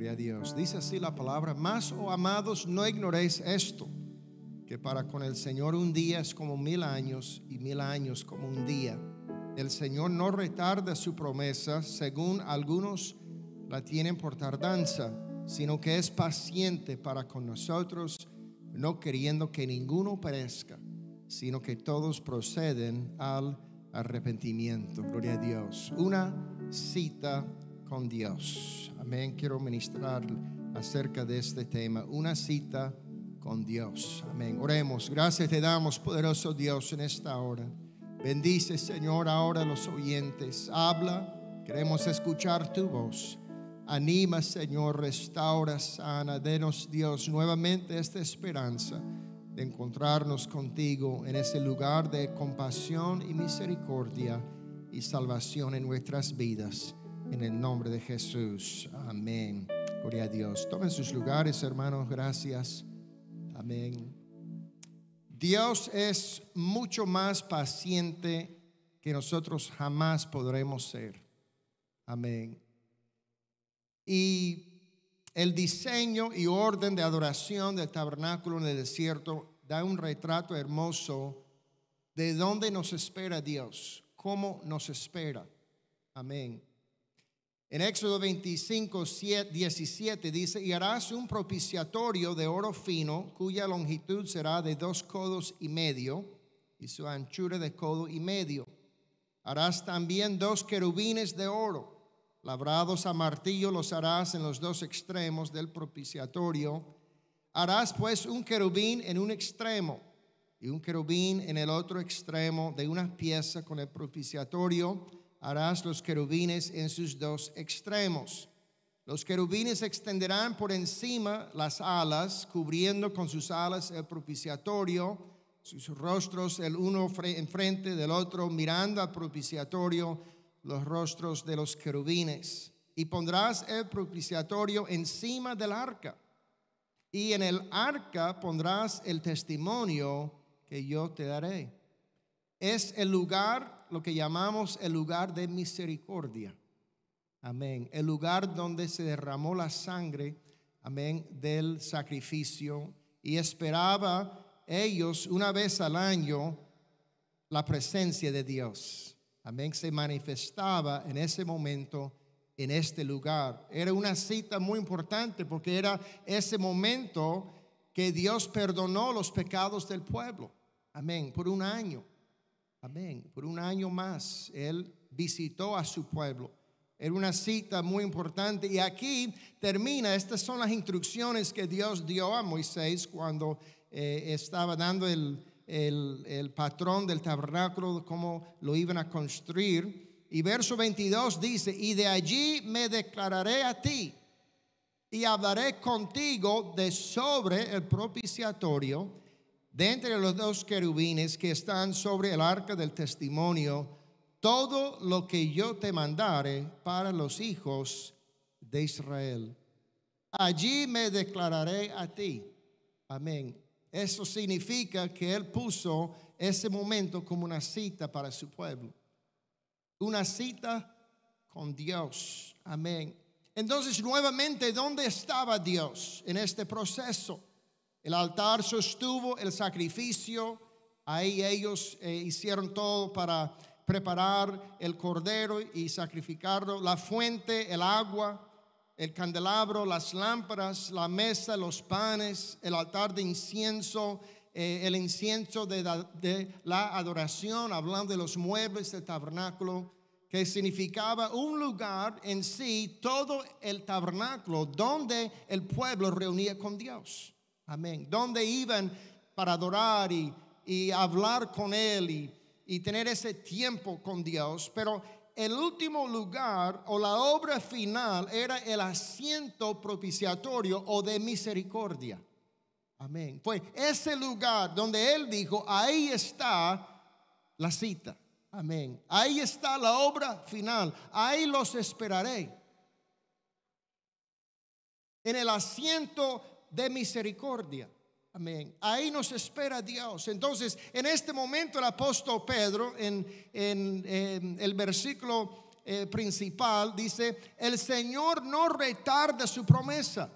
gloria a Dios. Dice así la palabra, más oh amados, no ignoréis esto, que para con el Señor un día es como mil años y mil años como un día. El Señor no retarda su promesa, según algunos la tienen por tardanza, sino que es paciente para con nosotros, no queriendo que ninguno perezca, sino que todos proceden al arrepentimiento. Gloria a Dios. Una cita con Dios. Amén. Quiero ministrar acerca de este tema. Una cita con Dios. Amén. Oremos. Gracias te damos, poderoso Dios, en esta hora. Bendice, Señor, ahora los oyentes. Habla. Queremos escuchar tu voz. Anima, Señor, restaura, sana. Denos, Dios, nuevamente esta esperanza de encontrarnos contigo en ese lugar de compasión y misericordia y salvación en nuestras vidas en el nombre de Jesús. Amén. Gloria a Dios. Tomen sus lugares, hermanos. Gracias. Amén. Dios es mucho más paciente que nosotros jamás podremos ser. Amén. Y el diseño y orden de adoración del tabernáculo en el desierto da un retrato hermoso de dónde nos espera Dios, cómo nos espera. Amén. En Éxodo 25, 17 dice, y harás un propiciatorio de oro fino cuya longitud será de dos codos y medio y su anchura de codo y medio. Harás también dos querubines de oro, labrados a martillo los harás en los dos extremos del propiciatorio. Harás pues un querubín en un extremo y un querubín en el otro extremo de una pieza con el propiciatorio harás los querubines en sus dos extremos. Los querubines extenderán por encima las alas, cubriendo con sus alas el propiciatorio, sus rostros el uno enfrente del otro, mirando al propiciatorio los rostros de los querubines. Y pondrás el propiciatorio encima del arca. Y en el arca pondrás el testimonio que yo te daré. Es el lugar lo que llamamos el lugar de misericordia. Amén. El lugar donde se derramó la sangre, amén, del sacrificio. Y esperaba ellos una vez al año la presencia de Dios. Amén. Se manifestaba en ese momento, en este lugar. Era una cita muy importante porque era ese momento que Dios perdonó los pecados del pueblo. Amén. Por un año. Amén. Por un año más, Él visitó a su pueblo. Era una cita muy importante. Y aquí termina, estas son las instrucciones que Dios dio a Moisés cuando eh, estaba dando el, el, patrón del tabernáculo, cómo lo iban a construir. Y verso 22 dice, y de allí me declararé a ti y hablaré contigo de sobre el propiciatorio de entre los dos querubines que están sobre el arca del testimonio, todo lo que yo te mandare para los hijos de Israel. Allí me declararé a ti. Amén. Eso significa que Él puso ese momento como una cita para su pueblo. Una cita con Dios. Amén. Entonces, nuevamente, ¿dónde estaba Dios en este proceso? El altar sostuvo el sacrificio, ahí ellos eh, hicieron todo para preparar el cordero y sacrificarlo, la fuente, el agua, el candelabro, las lámparas, la mesa, los panes, el altar de incienso, eh, el incienso de, de la adoración, hablando de los muebles del tabernáculo, que significaba un lugar en sí, todo el tabernáculo, donde el pueblo reunía con Dios. Amén. Donde iban para adorar y, hablar con Él y, tener ese tiempo con Dios. Pero el último lugar o la obra final era el asiento propiciatorio o de misericordia. Amén. Fue ese lugar donde Él dijo, ahí está la cita. Amén. Ahí está la obra final. Ahí los esperaré. En el asiento de misericordia. Amén. Ahí nos espera Dios. Entonces, en este momento el apóstol Pedro, en, el versículo eh, principal, dice, el Señor no retarda su promesa.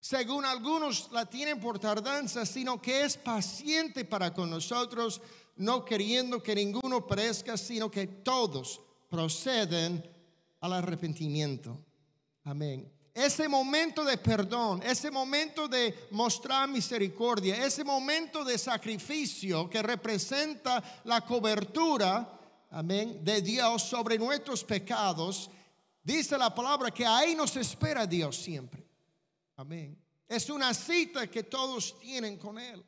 Según algunos la tienen por tardanza, sino que es paciente para con nosotros, no queriendo que ninguno perezca, sino que todos proceden al arrepentimiento. Amén ese momento de perdón, ese momento de mostrar misericordia, ese momento de sacrificio que representa la cobertura, amén, de Dios sobre nuestros pecados, dice la palabra que ahí nos espera Dios siempre. Amén. Es una cita que todos tienen con Él.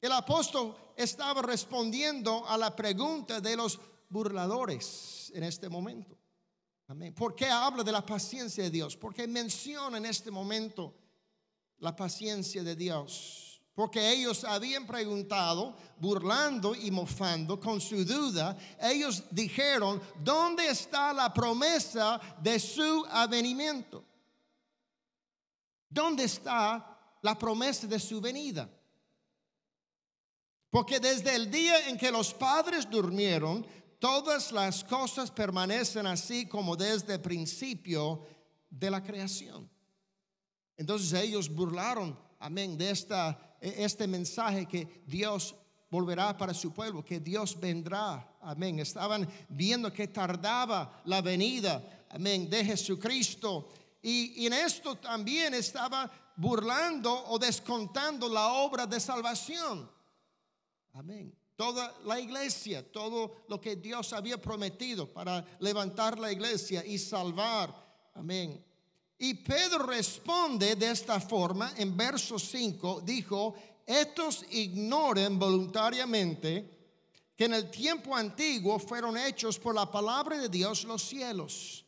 El apóstol estaba respondiendo a la pregunta de los burladores en este momento. Amén. ¿Por qué habla de la paciencia de Dios? Porque menciona en este momento la paciencia de Dios. Porque ellos habían preguntado, burlando y mofando con su duda, ellos dijeron, ¿dónde está la promesa de su avenimiento? ¿Dónde está la promesa de su venida? Porque desde el día en que los padres durmieron, todas las cosas permanecen así como desde el principio de la creación. Entonces ellos burlaron, amén, de esta, e, este mensaje que Dios volverá para su pueblo, que Dios vendrá, amén. Estaban viendo que tardaba la venida, amén, de Jesucristo. Y, y en esto también estaba burlando o descontando la obra de salvación. Amén toda la iglesia, todo lo que Dios había prometido para levantar la iglesia y salvar. Amén. Y Pedro responde de esta forma en verso 5, dijo, estos ignoren voluntariamente que en el tiempo antiguo fueron hechos por la palabra de Dios los cielos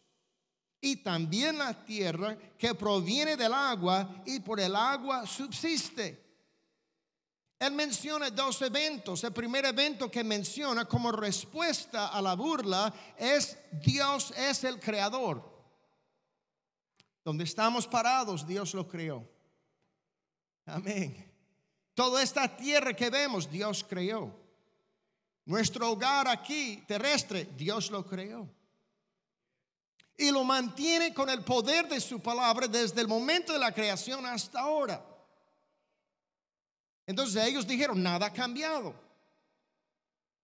y también la tierra que proviene del agua y por el agua subsiste él menciona dos eventos. El primer evento que menciona como respuesta a la burla es Dios es el creador. Donde estamos parados, Dios lo creó. Amén. Toda esta tierra que vemos, Dios creó. Nuestro hogar aquí terrestre, Dios lo creó. Y lo mantiene con el poder de su palabra desde el momento de la creación hasta ahora. Entonces ellos dijeron, nada ha cambiado.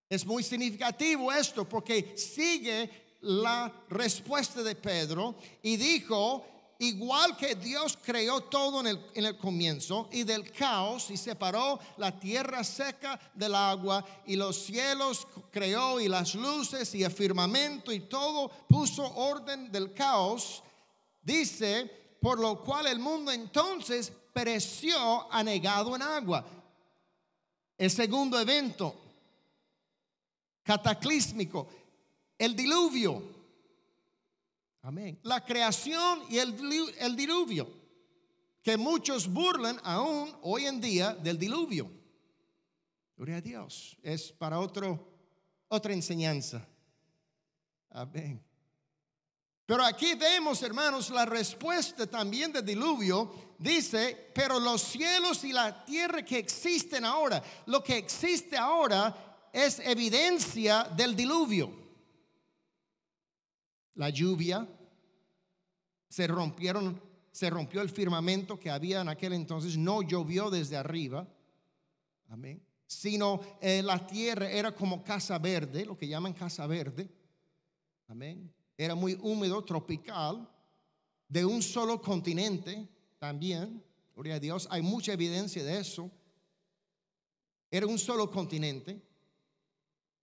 Es muy significativo esto porque sigue la respuesta de Pedro y dijo, igual que Dios creó todo en el, comienzo y del caos y separó la tierra seca del agua y los cielos creó y las luces y el firmamento y todo puso orden del caos, dice, por lo cual el mundo entonces pereció anegado en agua. El segundo evento cataclísmico, el diluvio. Amén. La creación y el, el, diluvio, que muchos burlan aún hoy en día del diluvio. Gloria a Dios. Es para otro, otra enseñanza. Amén. Pero aquí vemos, hermanos, la respuesta también del diluvio. Dice, pero los cielos y la tierra que existen ahora, lo que existe ahora es evidencia del diluvio. La lluvia, se rompieron, se rompió el firmamento que había en aquel entonces, no llovió desde arriba. Amén. Sino eh, la tierra era como casa verde, lo que llaman casa verde. Amén era muy húmedo, tropical, de un solo continente también. Gloria a Dios, hay mucha evidencia de eso. Era un solo continente.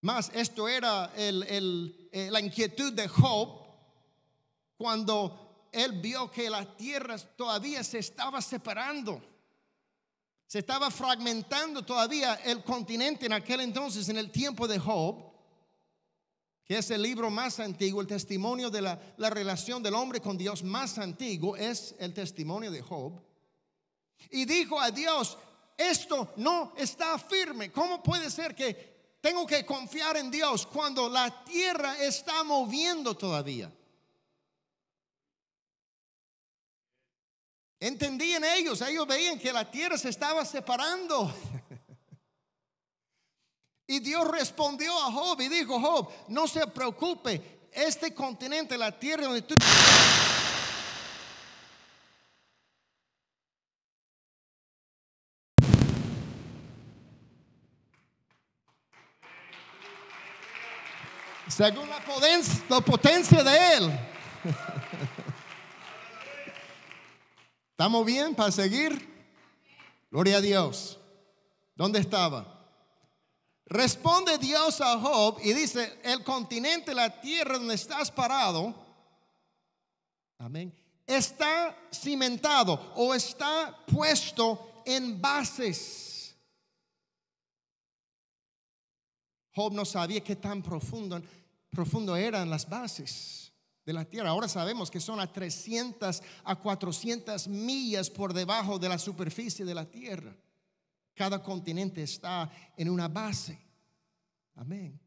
Más, esto era el, eh, la inquietud de Job cuando él vio que las tierras todavía se estaba separando. Se estaba fragmentando todavía el continente en aquel entonces, en el tiempo de Job es el libro más antiguo, el testimonio de la, relación del hombre con Dios más antiguo, es el testimonio de Job. Y dijo a Dios, esto no está firme. ¿Cómo puede ser que tengo que confiar en Dios cuando la tierra está moviendo todavía? Entendían ellos, ellos veían que la tierra se estaba separando. Y Dios respondió a Job y dijo, Job, no se preocupe, este continente, la tierra donde tú... Según la potencia, la potencia de Él. ¿Estamos bien para seguir? Gloria a Dios. ¿Dónde estaba? Responde Dios a Job y dice, el continente, la tierra donde estás parado, amén, está cimentado o está puesto en bases. Job no sabía qué tan profundo, profundo eran las bases de la tierra. Ahora sabemos que son a 300 a 400 millas por debajo de la superficie de la tierra. Cada continente está en una base. Amén.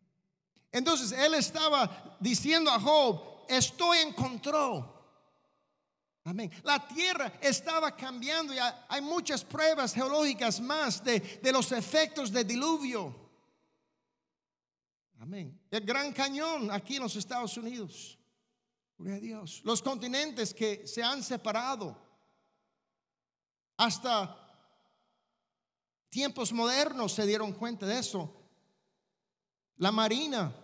Entonces él estaba diciendo a Job, estoy en control. Amén. La tierra estaba cambiando y hay muchas pruebas geológicas más de, los efectos del diluvio. Amén. El gran cañón aquí en los Estados Unidos. Gloria a Dios. Los continentes que se han separado. Hasta Tiempos modernos se dieron cuenta de eso. La Marina,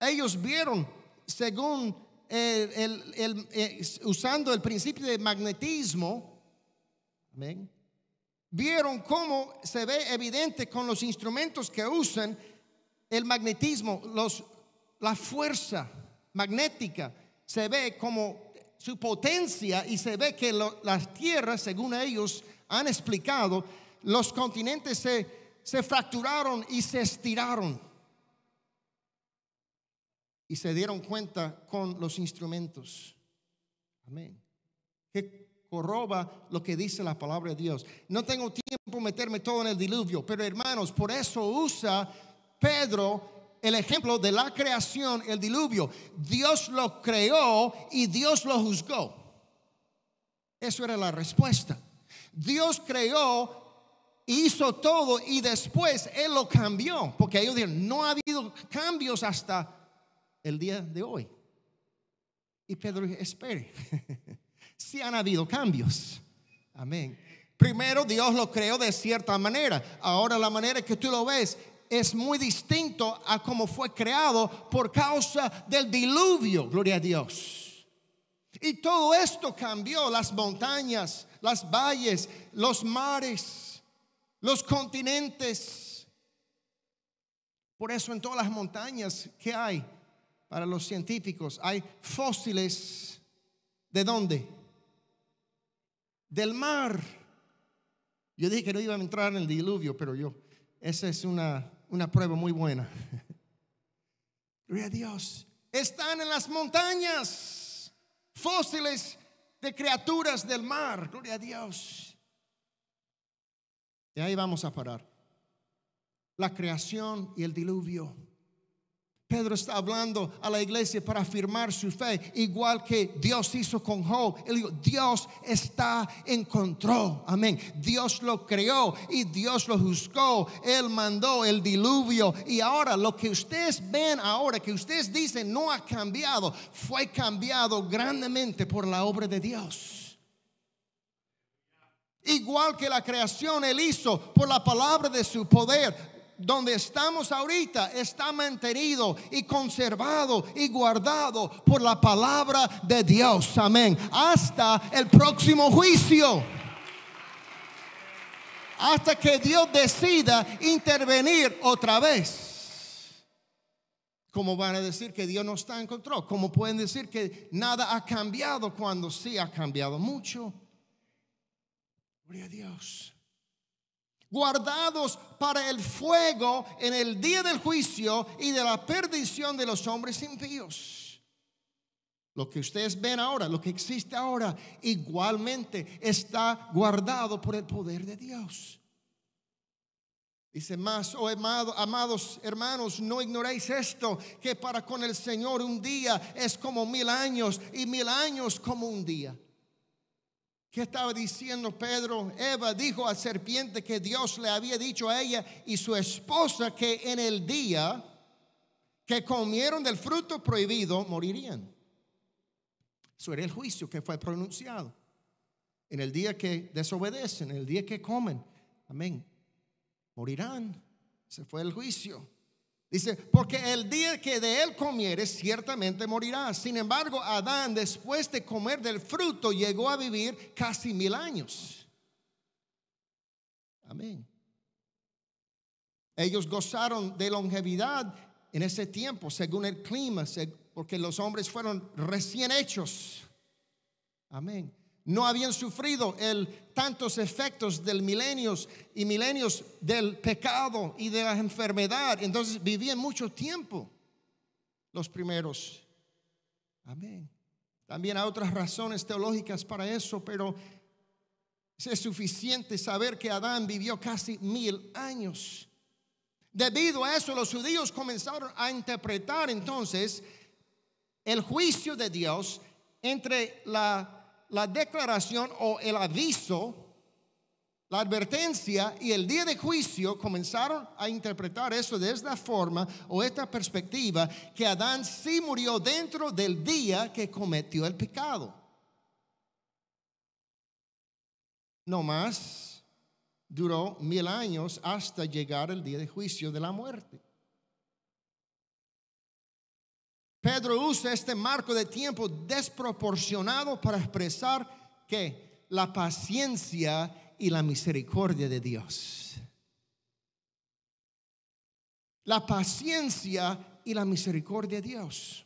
ellos vieron, según el, eh, usando el principio de magnetismo, vieron cómo se ve evidente con los instrumentos que usan el magnetismo, los, la fuerza magnética, se ve como su potencia y se ve que las tierras, según ellos han explicado, los continentes se, fracturaron y se estiraron. Y se dieron cuenta con los instrumentos. Amén. Que corroba lo que dice la palabra de Dios. No tengo tiempo meterme todo en el diluvio, pero hermanos, por eso usa Pedro el ejemplo de la creación, el diluvio. Dios lo creó y Dios lo juzgó. Eso era la respuesta. Dios creó hizo todo y después él lo cambió, porque ellos dijeron, no ha habido cambios hasta el día de hoy. Y Pedro dijo, espere, sí han habido cambios. Amén. Primero Dios lo creó de cierta manera. Ahora la manera que tú lo ves es muy distinto a como fue creado por causa del diluvio. Gloria a Dios. Y todo esto cambió, las montañas, las valles, los mares los continentes. Por eso en todas las montañas que hay para los científicos hay fósiles de dónde? Del mar. Yo dije que no iba a entrar en el diluvio, pero yo, esa es una, una prueba muy buena. Gloria a Dios. Están en las montañas fósiles de criaturas del mar. Gloria a Dios. Y ahí vamos a parar. La creación y el diluvio. Pedro está hablando a la iglesia para afirmar su fe, igual que Dios hizo con Job. Dios está en control. Amén. Dios lo creó y Dios lo juzgó. Él mandó el diluvio. Y ahora lo que ustedes ven ahora, que ustedes dicen no ha cambiado, fue cambiado grandemente por la obra de Dios igual que la creación Él hizo por la palabra de su poder. Donde estamos ahorita está mantenido y conservado y guardado por la palabra de Dios. Amén. Hasta el próximo juicio. Hasta que Dios decida intervenir otra vez. ¿Cómo van a decir que Dios no está en control? ¿Cómo pueden decir que nada ha cambiado cuando sí ha cambiado mucho? Gloria a Dios. Guardados para el fuego en el día del juicio y de la perdición de los hombres impíos. Lo que ustedes ven ahora, lo que existe ahora, igualmente está guardado por el poder de Dios. Dice más, oh amados hermanos, no ignoréis esto, que para con el Señor un día es como mil años y mil años como un día. ¿Qué estaba diciendo Pedro? Eva dijo a serpiente que Dios le había dicho a ella y su esposa que en el día que comieron del fruto prohibido morirían. Eso era el juicio que fue pronunciado. En el día que desobedecen, en el día que comen, amén, morirán. Se fue el juicio. Dice, porque el día que de él comieres, ciertamente morirás. Sin embargo, Adán, después de comer del fruto, llegó a vivir casi mil años. Amén. Ellos gozaron de longevidad en ese tiempo, según el clima, porque los hombres fueron recién hechos. Amén. No habían sufrido el, tantos efectos del milenios y milenios del pecado y de la enfermedad. Entonces vivían mucho tiempo los primeros. Amén. También hay otras razones teológicas para eso, pero es suficiente saber que Adán vivió casi mil años. Debido a eso, los judíos comenzaron a interpretar entonces el juicio de Dios entre la la declaración o el aviso, la advertencia y el día de juicio comenzaron a interpretar eso de esta forma o esta perspectiva, que Adán sí murió dentro del día que cometió el pecado. No más duró mil años hasta llegar el día de juicio de la muerte. Pedro usa este marco de tiempo desproporcionado para expresar que la paciencia y la misericordia de Dios. La paciencia y la misericordia de Dios.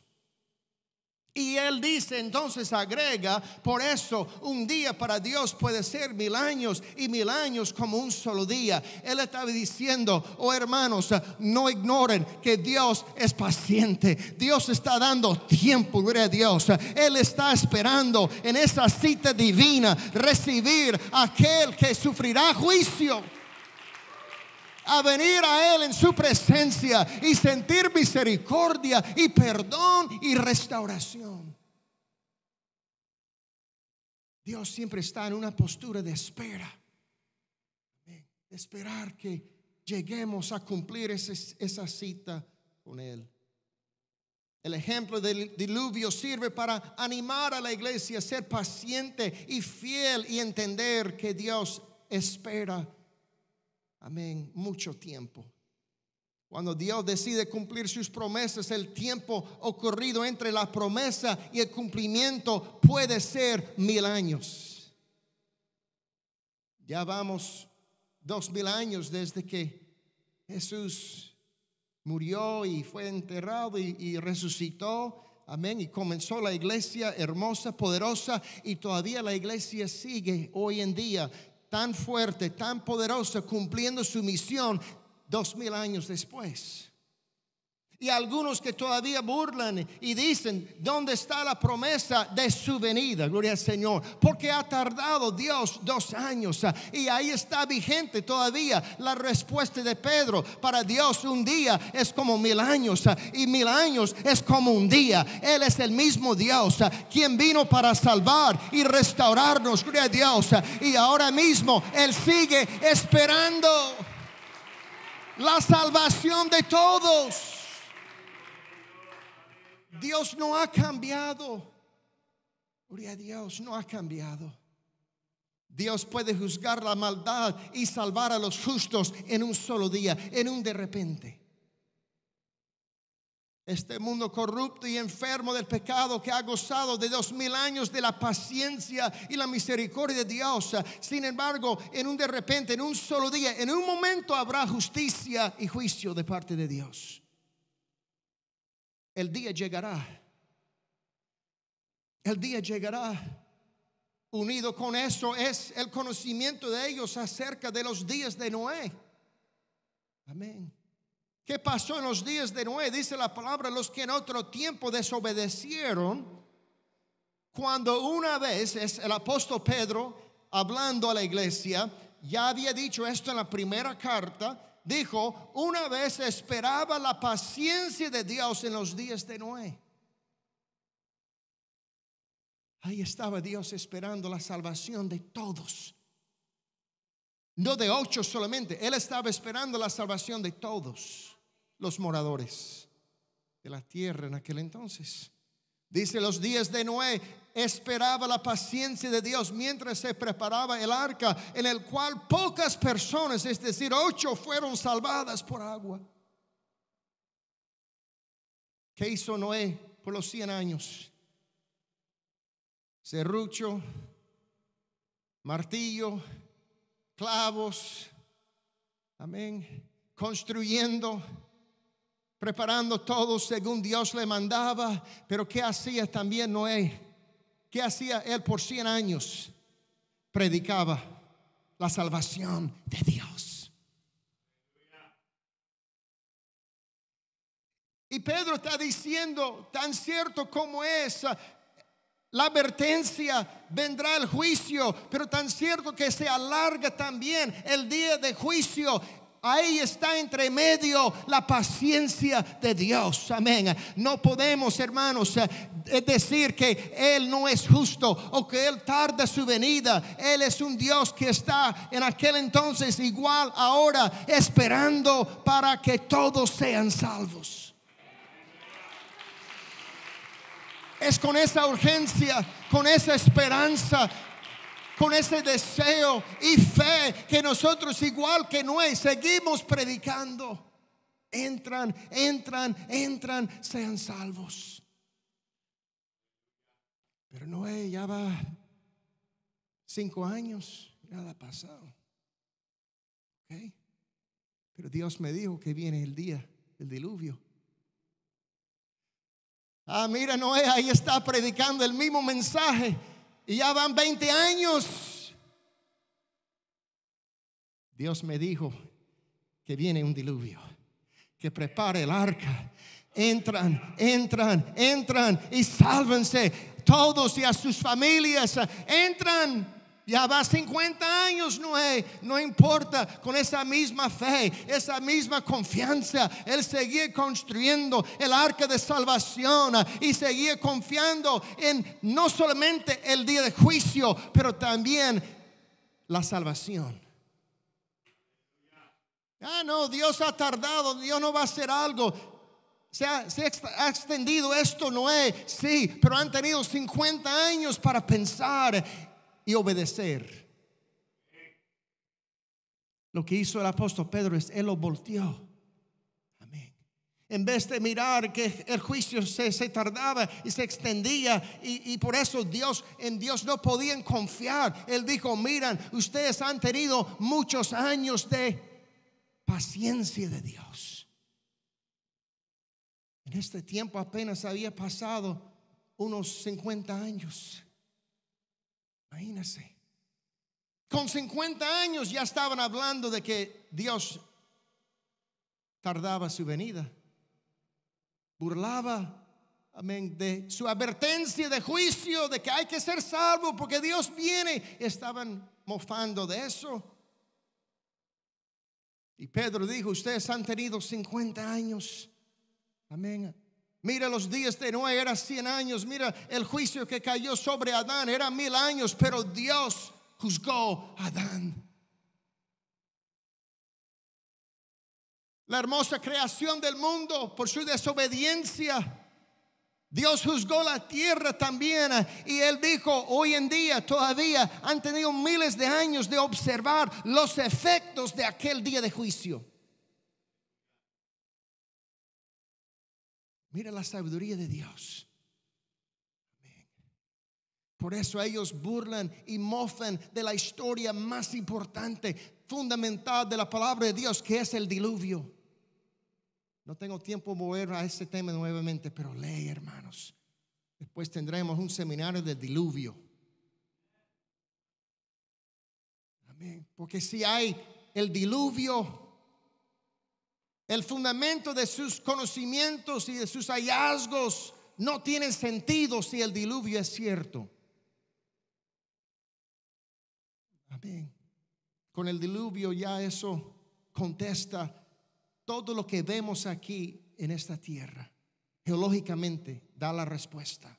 Y él dice, entonces agrega, por eso un día para Dios puede ser mil años y mil años como un solo día. Él estaba diciendo, oh hermanos, no ignoren que Dios es paciente. Dios está dando tiempo, gloria a Dios. Él está esperando en esa cita divina recibir a aquel que sufrirá juicio a venir a Él en su presencia y sentir misericordia y perdón y restauración. Dios siempre está en una postura de espera, esperar que lleguemos a cumplir esa cita con Él. El ejemplo del diluvio sirve para animar a la iglesia a ser paciente y fiel y entender que Dios espera Amén. Mucho tiempo. Cuando Dios decide cumplir sus promesas, el tiempo ocurrido entre la promesa y el cumplimiento puede ser mil años. Ya vamos dos mil años desde que Jesús murió y fue enterrado y, y resucitó. Amén. Y comenzó la iglesia hermosa, poderosa, y todavía la iglesia sigue hoy en día tan fuerte, tan poderosa cumpliendo su misión dos mil años después. Y algunos que todavía burlan y dicen, ¿dónde está la promesa de su venida? Gloria al Señor. Porque ha tardado Dios dos años. Ah, y ahí está vigente todavía la respuesta de Pedro. Para Dios un día es como mil años. Ah, y mil años es como un día. Él es el mismo Dios ah, quien vino para salvar y restaurarnos. Gloria a Dios. Y ahora mismo Él sigue esperando la salvación de todos. Dios no ha cambiado. Gloria Dios, no ha cambiado. Dios puede juzgar la maldad y salvar a los justos en un solo día, en un de repente. Este mundo corrupto y enfermo del pecado que ha gozado de dos mil años de la paciencia y la misericordia de Dios. Sin embargo, en un de repente, en un solo día, en un momento habrá justicia y juicio de parte de Dios. El día llegará. El día llegará. Unido con eso es el conocimiento de ellos acerca de los días de Noé. Amén. ¿Qué pasó en los días de Noé? Dice la palabra, los que en otro tiempo desobedecieron, cuando una vez es el apóstol Pedro hablando a la iglesia, ya había dicho esto en la primera carta, dijo, una vez esperaba la paciencia de Dios en los días de Noé. Ahí estaba Dios esperando la salvación de todos. No de ocho solamente, Él estaba esperando la salvación de todos los moradores de la tierra en aquel entonces. Dice los días de Noé esperaba la paciencia de Dios mientras se preparaba el arca, en el cual pocas personas, es decir, ocho, fueron salvadas por agua. ¿Qué hizo Noé por los 100 años? Serrucho, martillo, clavos, amén, construyendo preparando todo según Dios le mandaba, pero ¿qué hacía también Noé? ¿Qué hacía él por 100 años? Predicaba la salvación de Dios. Y Pedro está diciendo, tan cierto como es la advertencia, vendrá el juicio, pero tan cierto que se alarga también el día de juicio. Ahí está entre medio la paciencia de Dios. Amén. No podemos, hermanos, eh, decir que Él no es justo o que Él tarda su venida. Él es un Dios que está en aquel entonces igual ahora esperando para que todos sean salvos. es con esa urgencia, con esa esperanza con ese deseo y fe que nosotros igual que Noé seguimos predicando. Entran, entran, entran, sean salvos. Pero Noé ya va cinco años, nada ha pasado. Pero Dios me dijo que viene el día del diluvio. Ah, mira, Noé ahí está predicando el mismo mensaje. Y ya van 20 años. Dios me dijo que viene un diluvio, que prepare el arca. Entran, entran, entran y sálvense todos y a sus familias. Entran. Ya va 50 años, Noé. No importa, con esa misma fe, esa misma confianza, él seguía construyendo el arca de salvación y seguía confiando en no solamente el día de juicio, pero también la salvación. Ah, no, Dios ha tardado, Dios no va a hacer algo. Se ha, ha, extendido esto, Noé, sí, pero han tenido 50 años para pensar y obedecer. Lo que hizo el apóstol Pedro es, él lo volteó. En vez de mirar que el juicio se, tardaba y se extendía y, y, por eso Dios, en Dios no podían confiar. Él dijo, miran, ustedes han tenido muchos años de paciencia de Dios. En este tiempo apenas había pasado unos 50 años. Imagínense. Con 50 años ya estaban hablando de que Dios tardaba su venida. Burlaba, amén, de su advertencia de juicio, de que hay que ser salvo porque Dios viene. Estaban mofando de eso. Y Pedro dijo, ustedes han tenido 50 años. Amén. Mira los días de Noé, eran 100 años. Mira el juicio que cayó sobre Adán, era mil años, pero Dios juzgó a Adán. La hermosa creación del mundo por su desobediencia. Dios juzgó la tierra también y él dijo, hoy en día todavía han tenido miles de años de observar los efectos de aquel día de juicio. Mira la sabiduría de Dios. Por eso ellos burlan y mofan de la historia más importante, fundamental de la palabra de Dios, que es el diluvio. No tengo tiempo de volver a ese tema nuevamente, pero lee, hermanos. Después tendremos un seminario del diluvio. Porque si hay el diluvio el fundamento de sus conocimientos y de sus hallazgos no tiene sentido si el diluvio es cierto. Amén. Con el diluvio ya eso contesta todo lo que vemos aquí en esta tierra. Geológicamente da la respuesta.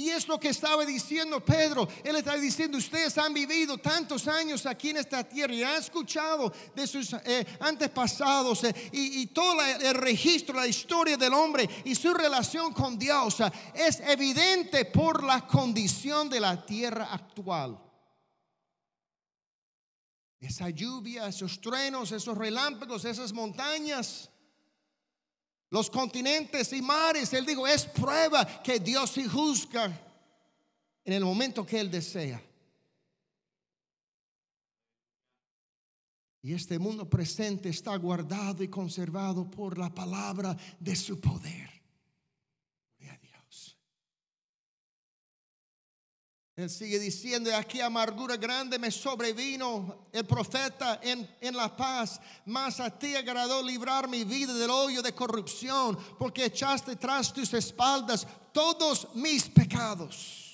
Y es lo que estaba diciendo Pedro. Él está diciendo, ustedes han vivido tantos años aquí en esta tierra y han escuchado de sus eh, antepasados eh, y, todo el registro, la historia del hombre y su relación con Dios eh, es evidente por la condición de la tierra actual. Esa lluvia, esos truenos, esos relámpagos, esas montañas los continentes y mares. Él dijo, es prueba que Dios se juzga en el momento que Él desea. Y este mundo presente está guardado y conservado por la palabra de su poder. Él sigue diciendo, aquí amargura grande me sobrevino el profeta en, en, la paz, mas a ti agradó librar mi vida del hoyo de corrupción, porque echaste tras tus espaldas todos mis pecados.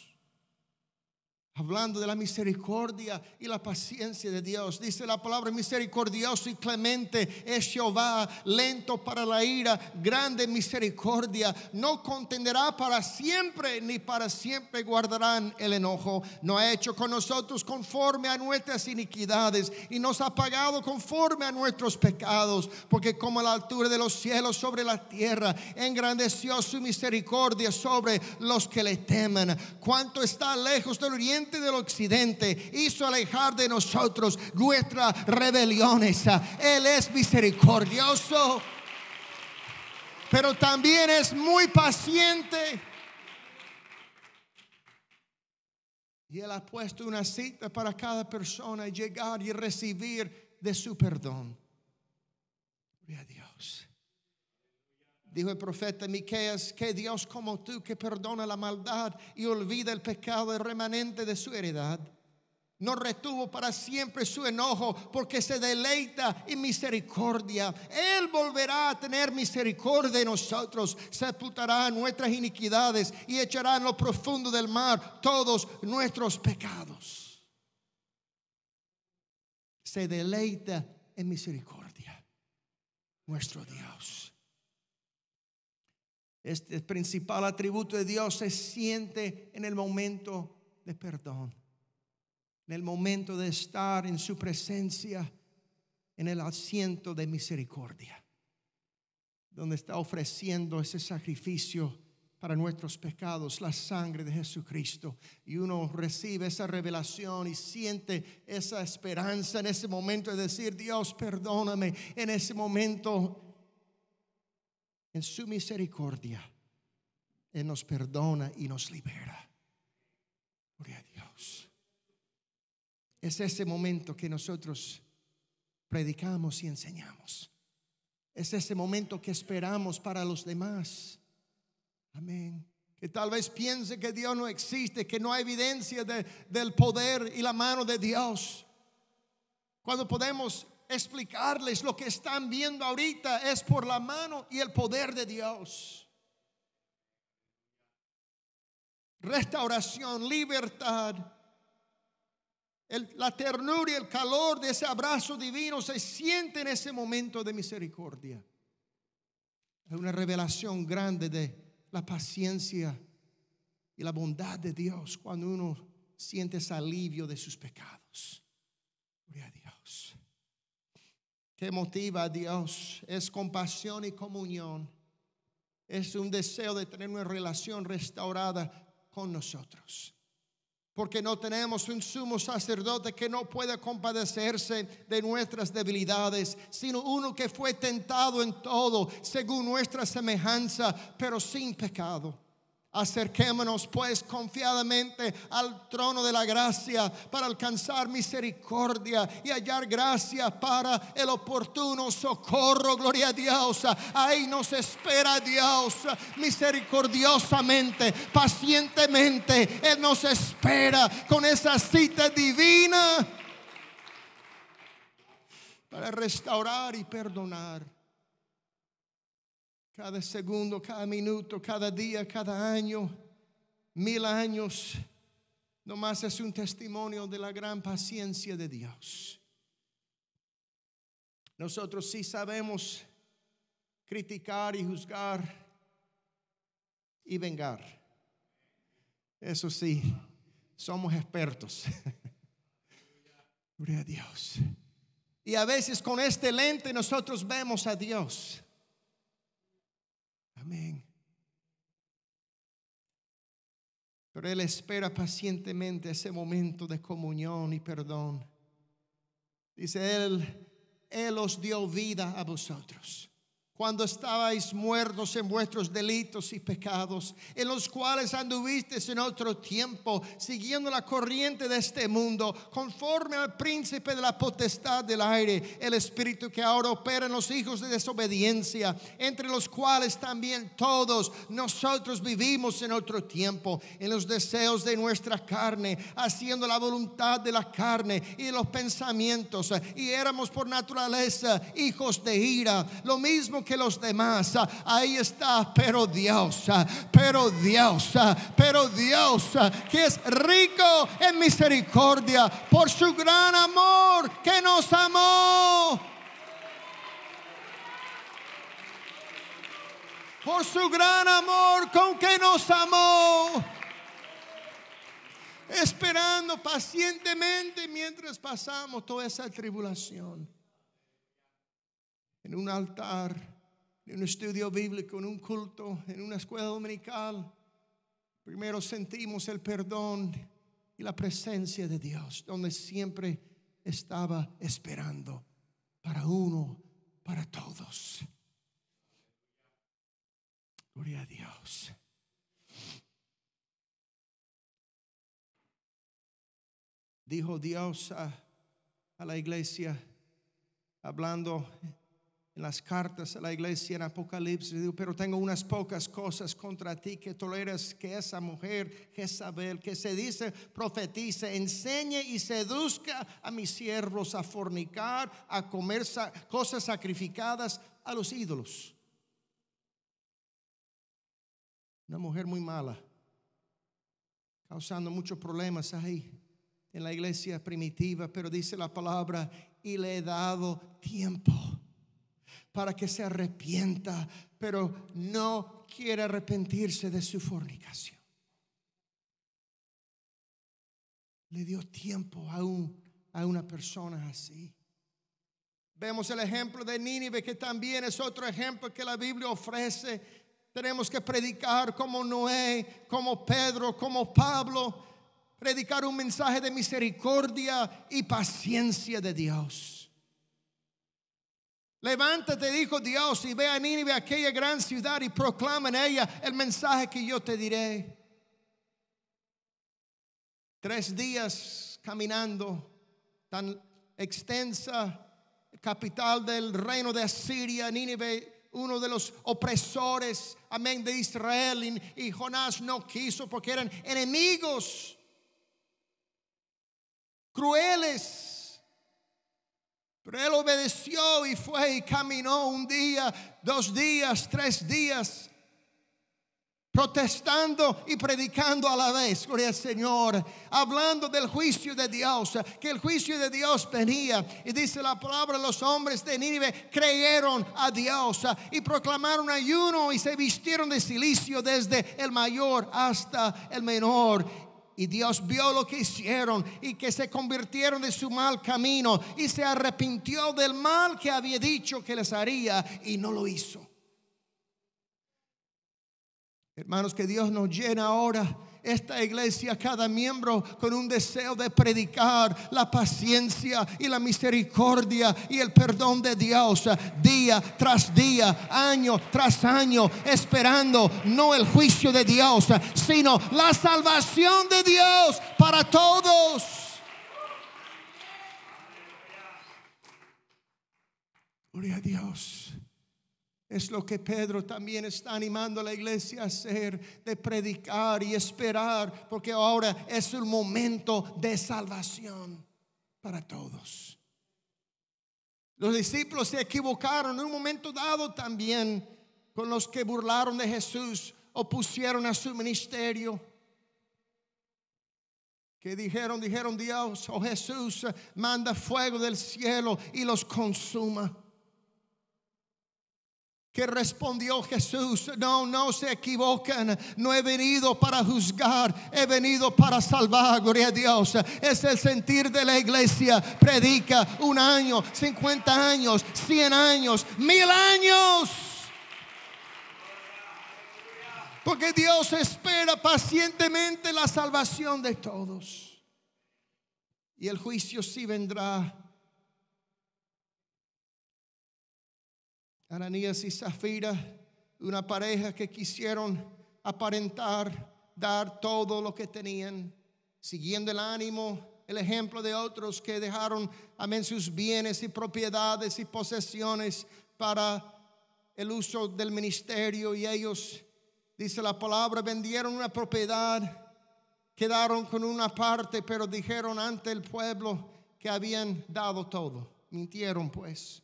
Hablando de la misericordia y la paciencia de Dios. Dice la palabra misericordioso y clemente es Jehová, lento para la ira, grande misericordia. No contenderá para siempre, ni para siempre guardarán el enojo. No ha hecho con nosotros conforme a nuestras iniquidades y nos ha pagado conforme a nuestros pecados. Porque como la altura de los cielos sobre la tierra, engrandeció su misericordia sobre los que le temen. Cuanto está lejos del oriente del occidente, hizo alejar de nosotros nuestras rebeliones. Él es misericordioso, pero también es muy paciente. Y Él ha puesto una cita para cada persona llegar y recibir de su perdón. Gloria Dios. Dijo el profeta Miqueas que Dios como tú que perdona la maldad y olvida el pecado el remanente de su heredad. No retuvo para siempre su enojo porque se deleita en misericordia. Él volverá a tener misericordia de nosotros, sepultará nuestras iniquidades y echará en lo profundo del mar todos nuestros pecados. Se deleita en misericordia nuestro Dios este principal atributo de Dios se siente en el momento de perdón, en el momento de estar en su presencia, en el asiento de misericordia, donde está ofreciendo ese sacrificio para nuestros pecados, la sangre de Jesucristo. Y uno recibe esa revelación y siente esa esperanza en ese momento de decir, Dios, perdóname. En ese momento en su misericordia, Él nos perdona y nos libera. Gloria a Dios. Es ese momento que nosotros predicamos y enseñamos. Es ese momento que esperamos para los demás. Amén. Que tal vez piense que Dios no existe, que no hay evidencia del poder y la mano de Dios. Cuando podemos explicarles lo que están viendo ahorita es por la mano y el poder de Dios. Restauración, libertad. la ternura y el calor de ese abrazo divino se siente en ese momento de misericordia. Es una revelación grande de la paciencia y la bondad de Dios cuando uno siente ese alivio de sus pecados. que motiva a Dios es compasión y comunión. Es un deseo de tener una relación restaurada con nosotros. Porque no tenemos un sumo sacerdote que no pueda compadecerse de nuestras debilidades, sino uno que fue tentado en todo, según nuestra semejanza, pero sin pecado. Acerquémonos pues confiadamente al trono de la gracia para alcanzar misericordia y hallar gracia para el oportuno socorro. Gloria a Dios. Ahí nos espera Dios misericordiosamente, pacientemente. Él nos espera con esa cita divina para restaurar y perdonar cada segundo, cada minuto, cada día, cada año, mil años, nomás es un testimonio de la gran paciencia de Dios. Nosotros sí sabemos criticar y juzgar y vengar. Eso sí, somos expertos. Gloria a Dios. Y a veces con este lente nosotros vemos a Dios. Amén. Pero Él espera pacientemente ese momento de comunión y perdón. Dice Él, Él os dio vida a vosotros cuando estabais muertos en vuestros delitos y pecados, en los cuales anduvisteis en otro tiempo, siguiendo la corriente de este mundo, conforme al príncipe de la potestad del aire, el espíritu que ahora opera en los hijos de desobediencia, entre los cuales también todos nosotros vivimos en otro tiempo, en los deseos de nuestra carne, haciendo la voluntad de la carne y de los pensamientos, y éramos por naturaleza hijos de ira, lo mismo que los demás. Ah, ahí está, pero Dios, ah, pero Dios, ah, pero Dios, que es rico en misericordia por su gran amor que nos amó. Por su gran amor con que nos amó esperando pacientemente mientras pasamos toda esa tribulación. En un altar en un estudio bíblico, en un culto, en una escuela dominical, primero sentimos el perdón y la presencia de Dios, donde siempre estaba esperando para uno, para todos. Gloria a Dios. Dijo Dios a, la iglesia, hablando en las cartas a la iglesia en Apocalipsis, pero tengo unas pocas cosas contra ti que toleras que esa mujer Jezabel, que se dice Profetiza, enseñe y seduzca a mis siervos a fornicar, a comer cosas sacrificadas a los ídolos. Una mujer muy mala, causando muchos problemas ahí en la iglesia primitiva, pero dice la palabra, y le he dado tiempo para que se arrepienta, pero no quiere arrepentirse de su fornicación. Le dio tiempo a, a una persona así. Vemos el ejemplo de Nínive, que también es otro ejemplo que la Biblia ofrece. Tenemos que predicar como Noé, como Pedro, como Pablo, predicar un mensaje de misericordia y paciencia de Dios. Levántate, dijo Dios, y ve a Nínive, aquella gran ciudad, y proclama en ella el mensaje que yo te diré. Tres días caminando, tan extensa, capital del reino de Asiria, Nínive, uno de los opresores, amén, de Israel, y, Jonás no quiso porque eran enemigos crueles pero él obedeció y fue y caminó un día, dos días, tres días, protestando y predicando a la vez, gloria al Señor, hablando del juicio de Dios, que el juicio de Dios venía. Y dice la palabra, los hombres de Nínive creyeron a Dios y proclamaron ayuno y se vistieron de silicio desde el mayor hasta el menor. Y Dios vio lo que hicieron y que se convirtieron de su mal camino y se arrepintió del mal que había dicho que les haría y no lo hizo. Hermanos, que Dios nos llena ahora esta iglesia, cada miembro, con un deseo de predicar la paciencia y la misericordia y el perdón de Dios día tras día, año tras año, esperando no el juicio de Dios, sino la salvación de Dios para todos. Gloria a Dios. Es lo que Pedro también está animando a la iglesia a hacer, de predicar y esperar, porque ahora es el momento de salvación para todos. Los discípulos se equivocaron en un momento dado también con los que burlaron de Jesús, o pusieron a su ministerio. Que dijeron, dijeron Dios, oh Jesús, manda fuego del cielo y los consuma que respondió Jesús, no, no se equivocan no he venido para juzgar, he venido para salvar, gloria a Dios. Es el sentir de la iglesia, predica un año, 50 años, 100 años, mil años. Porque Dios espera pacientemente la salvación de todos. Y el juicio sí vendrá Ananías y Zafira, una pareja que quisieron aparentar, dar todo lo que tenían, siguiendo el ánimo, el ejemplo de otros que dejaron, amén, sus bienes y propiedades y posesiones para el uso del ministerio y ellos, dice la palabra, vendieron una propiedad, quedaron con una parte, pero dijeron ante el pueblo que habían dado todo. Mintieron pues.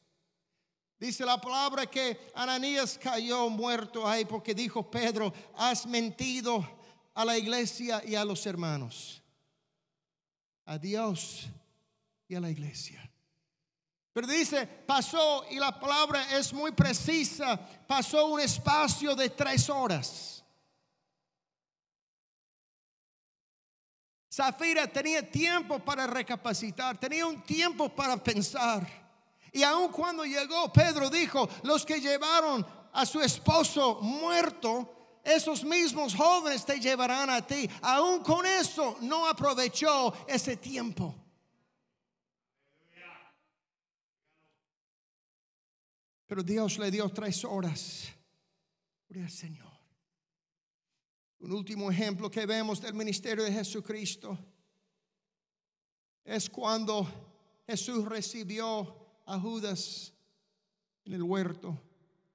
Dice la palabra que Ananías cayó muerto ahí porque dijo Pedro, has mentido a la iglesia y a los hermanos, a Dios y a la iglesia. Pero dice, pasó, y la palabra es muy precisa, pasó un espacio de tres horas. Zafira tenía tiempo para recapacitar, tenía un tiempo para pensar. Y aun cuando llegó, Pedro dijo, los que llevaron a su esposo muerto, esos mismos jóvenes te llevarán a ti. Aún con eso no aprovechó ese tiempo. Pero Dios le dio tres horas. Gloria al Señor. Un último ejemplo que vemos del ministerio de Jesucristo es cuando Jesús recibió a Judas en el huerto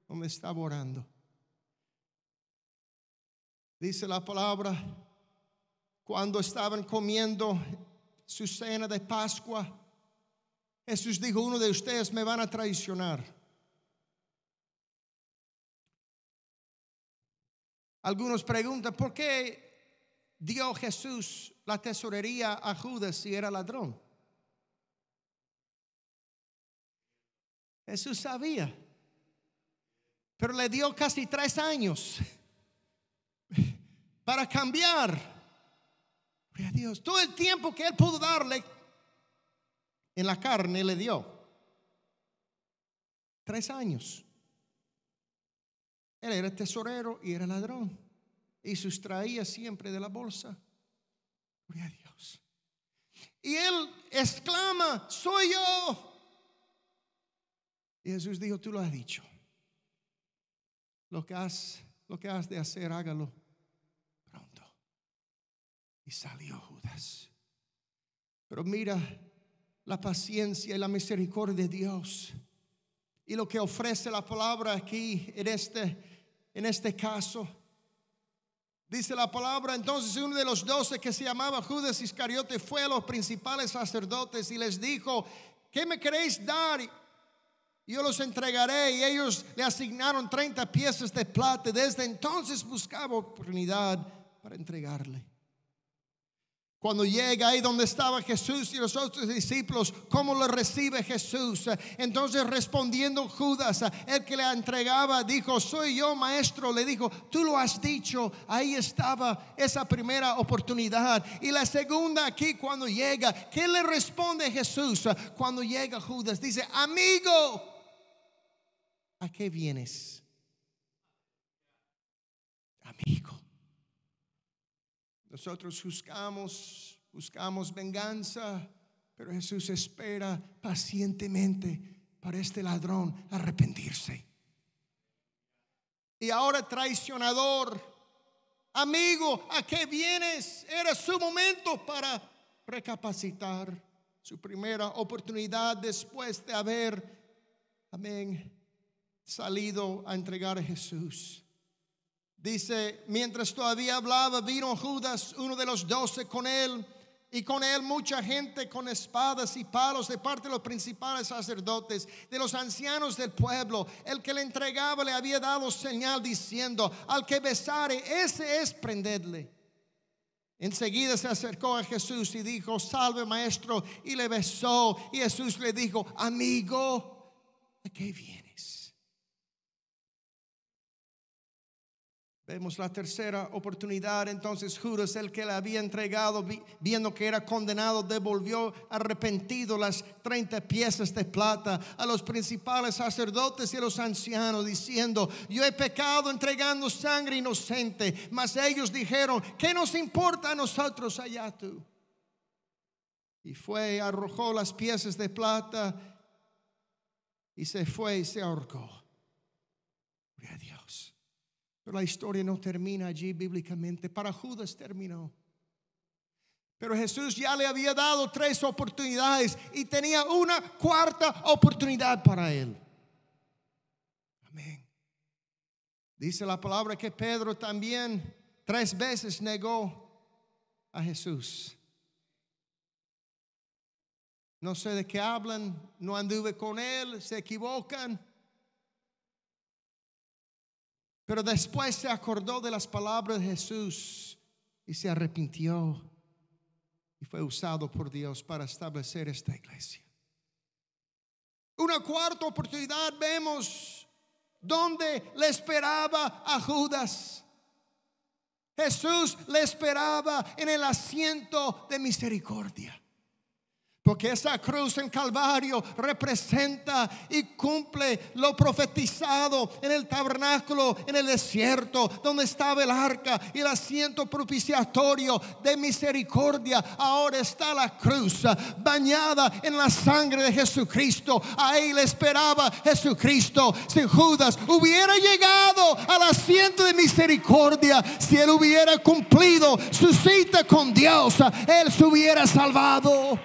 donde estaba orando. Dice la palabra, cuando estaban comiendo su cena de Pascua, Jesús dijo, uno de ustedes me van a traicionar. Algunos preguntan, ¿por qué dio Jesús la tesorería a Judas si era ladrón? Jesús sabía. Pero le dio casi tres años para cambiar. A Dios, todo el tiempo que él pudo darle en la carne le dio. Tres años. Él era tesorero y era ladrón. Y sustraía siempre de la bolsa. Dios. Y él exclama, soy yo Jesús dijo, tú lo has dicho. Lo que has, lo que has de hacer, hágalo pronto. Y salió Judas. Pero mira la paciencia y la misericordia de Dios. Y lo que ofrece la palabra aquí en este, en este caso. Dice la palabra, entonces uno de los doce que se llamaba Judas Iscariote fue a los principales sacerdotes y les dijo, ¿qué me queréis dar? yo los entregaré. Y ellos le asignaron 30 piezas de plata. Desde entonces buscaba oportunidad para entregarle. Cuando llega ahí donde estaba Jesús y los otros discípulos, ¿cómo lo recibe Jesús? Entonces respondiendo Judas, el que le entregaba, dijo, soy yo maestro, le dijo, tú lo has dicho, ahí estaba esa primera oportunidad. Y la segunda aquí cuando llega, ¿qué le responde Jesús? Cuando llega Judas, dice, amigo, ¿a qué vienes? Amigo. Nosotros buscamos, buscamos venganza, pero Jesús espera pacientemente para este ladrón arrepentirse. Y ahora traicionador, amigo, ¿a qué vienes? Era su momento para recapacitar su primera oportunidad después de haber, amén, salido a entregar a Jesús. Dice, mientras todavía hablaba, vino Judas, uno de los doce, con él, y con él mucha gente con espadas y palos de parte de los principales sacerdotes, de los ancianos del pueblo. El que le entregaba le había dado señal diciendo, al que besare, ese es prendedle. Enseguida se acercó a Jesús y dijo, salve maestro, y le besó. Y Jesús le dijo, amigo, ¿a qué vienes? Vemos la tercera oportunidad, entonces Judas, el que le había entregado, viendo que era condenado, devolvió arrepentido las 30 piezas de plata a los principales sacerdotes y a los ancianos, diciendo, yo he pecado entregando sangre inocente, mas ellos dijeron, ¿qué nos importa a nosotros allá tú? Y fue, arrojó las piezas de plata y se fue y se ahorcó. Pero la historia no termina allí bíblicamente. Para Judas terminó. Pero Jesús ya le había dado tres oportunidades y tenía una cuarta oportunidad para él. Amén. Dice la palabra que Pedro también tres veces negó a Jesús. No sé de qué hablan, no anduve con él, se equivocan. Pero después se acordó de las palabras de Jesús y se arrepintió y fue usado por Dios para establecer esta iglesia. Una cuarta oportunidad vemos donde le esperaba a Judas. Jesús le esperaba en el asiento de misericordia. Porque esa cruz en Calvario representa y cumple lo profetizado en el tabernáculo, en el desierto, donde estaba el arca y el asiento propiciatorio de misericordia. Ahora está la cruz bañada en la sangre de Jesucristo. ahí le esperaba Jesucristo. Si Judas hubiera llegado al asiento de misericordia, si él hubiera cumplido su cita con Dios, él se hubiera salvado.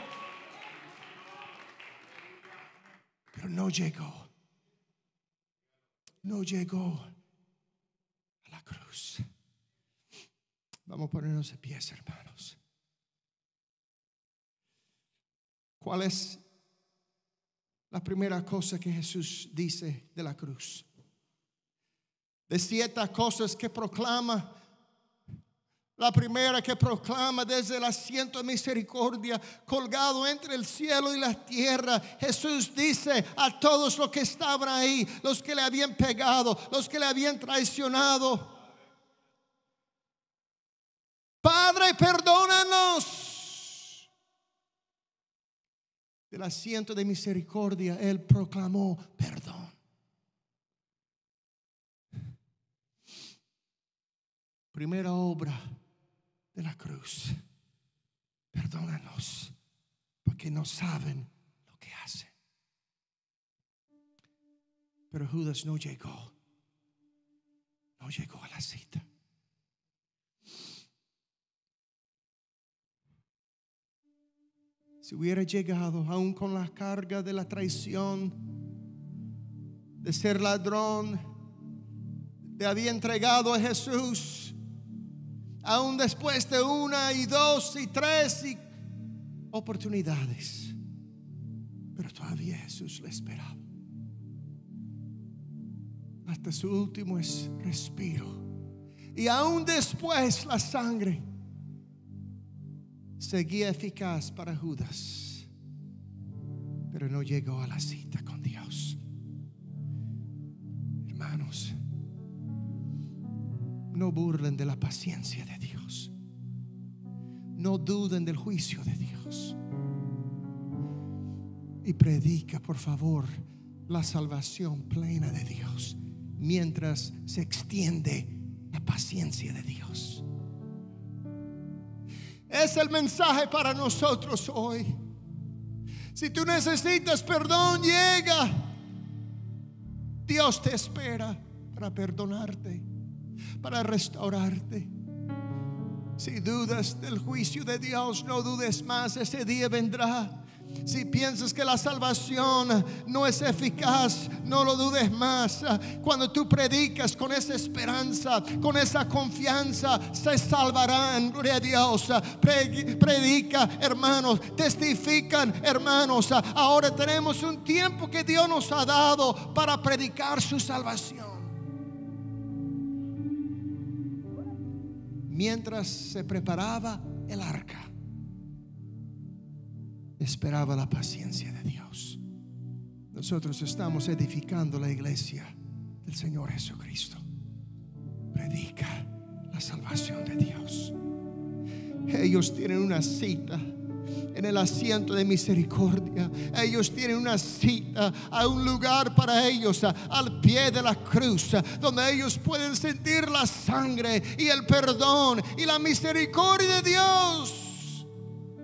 no llegó. No llegó a la cruz. Vamos a ponernos de pies, hermanos. ¿Cuál es la primera cosa que Jesús dice de la cruz? De ciertas cosas que proclama la primera que proclama desde el asiento de misericordia, colgado entre el cielo y la tierra. Jesús dice a todos los que estaban ahí, los que le habían pegado, los que le habían traicionado. Padre, perdónanos. Del asiento de misericordia, Él proclamó perdón. Primera obra de la cruz. Perdónanos, porque no saben lo que hacen. Pero Judas no llegó, no llegó a la cita. Si hubiera llegado aún con la carga de la traición, de ser ladrón, de había entregado a Jesús, aún después de una y dos y tres oportunidades. Pero todavía Jesús le esperaba. Hasta su último respiro. Y aún después la sangre seguía eficaz para Judas, pero no llegó a la cita. No burlen de la paciencia de Dios. No duden del juicio de Dios. Y predica, por favor, la salvación plena de Dios mientras se extiende la paciencia de Dios. Es el mensaje para nosotros hoy. Si tú necesitas perdón, llega. Dios te espera para perdonarte para restaurarte. Si dudas del juicio de Dios, no dudes más, ese día vendrá. Si piensas que la salvación no es eficaz, no lo dudes más. Cuando tú predicas con esa esperanza, con esa confianza, se salvarán, gloria a Dios. predica, hermanos, testifican, hermanos. Ahora tenemos un tiempo que Dios nos ha dado para predicar su salvación. mientras se preparaba el arca, esperaba la paciencia de Dios. Nosotros estamos edificando la iglesia del Señor Jesucristo. Predica la salvación de Dios. Ellos tienen una cita en el asiento de misericordia. Ellos tienen una cita a un lugar para ellos, al pie de la cruz, donde ellos pueden sentir la sangre y el perdón y la misericordia de Dios,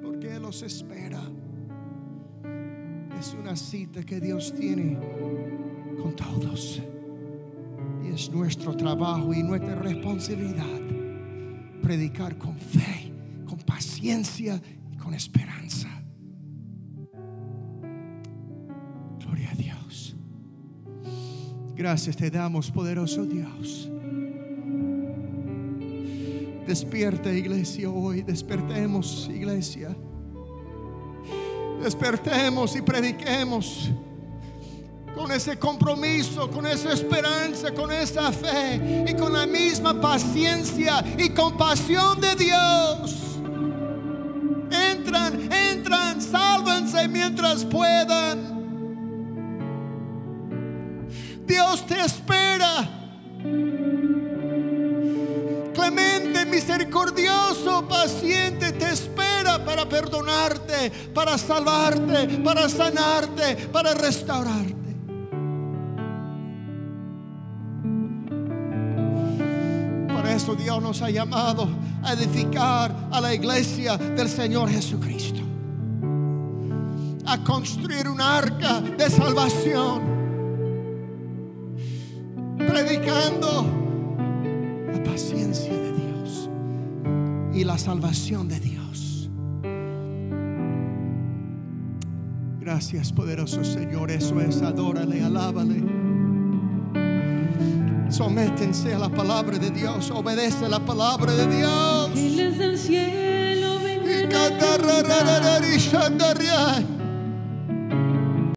porque Él los espera. Es una cita que Dios tiene con todos. Y es nuestro trabajo y nuestra responsabilidad predicar con fe, con paciencia con esperanza. Gloria a Dios. Gracias te damos, poderoso Dios. Despierta iglesia hoy, despertemos iglesia. Despertemos y prediquemos con ese compromiso, con esa esperanza, con esa fe y con la misma paciencia y compasión de Dios. puedan. Dios te espera. Clemente, misericordioso, paciente, te espera para perdonarte, para salvarte, para sanarte, para restaurarte. Para eso Dios nos ha llamado a edificar a la iglesia del Señor Jesucristo a construir un arca de salvación, predicando la paciencia de Dios y la salvación de Dios. Gracias, poderoso Señor, eso es, adórale, alábale. Sométense a la palabra de Dios, obedece a la palabra de Dios. Y cielo